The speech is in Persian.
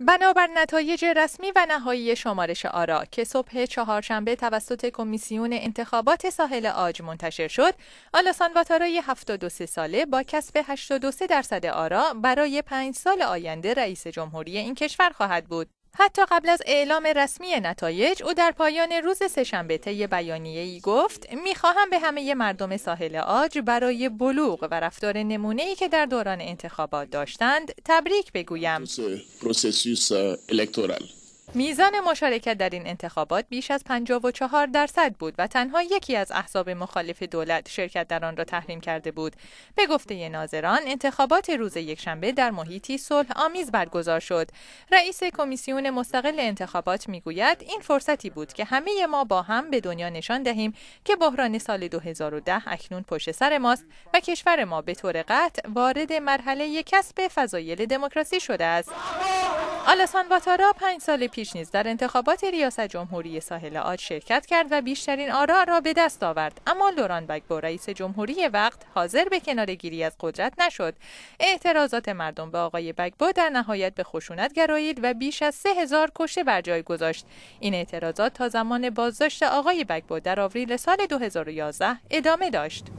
بنابر نتایج رسمی و نهایی شمارش آرا که صبح چهارشنبه توسط کمیسیون انتخابات ساحل آج منتشر شد، آلاسان واتارای 73 ساله با کسب 83 درصد آرا برای پنج سال آینده رئیس جمهوری این کشور خواهد بود. حتی قبل از اعلام رسمی نتایج او در پایان روز سهشنبه طی بیانیه‌ای گفت میخواهم به همه مردم ساحل آج برای بلوغ و رفتار ای که در دوران انتخابات داشتند تبریک بگویم uh, میزان مشارکت در این انتخابات بیش از 54 درصد بود و تنها یکی از احزاب مخالف دولت شرکت در آن را تحریم کرده بود. به گفته ناظران، انتخابات روز یکشنبه در محیطی صلح آمیز برگزار شد. رئیس کمیسیون مستقل انتخابات میگوید این فرصتی بود که همه ما با هم به دنیا نشان دهیم که بحران سال 2010 اکنون پشت سر ماست و کشور ما به طور قطع وارد مرحله کسب فضایل دموکراسی شده است. آلسان واتارا پنج سال پیش نیز در انتخابات ریاست جمهوری ساحل آج شرکت کرد و بیشترین آرا را به دست آورد اما لوران بگبو رئیس جمهوری وقت حاضر به کنارگیری از قدرت نشد اعتراضات مردم به آقای بگبو در نهایت به خشونت گرایید و بیش از سه هزار کشته بر جای گذاشت این اعتراضات تا زمان بازداشت آقای بگبو در آوریل سال 2011 ادامه داشت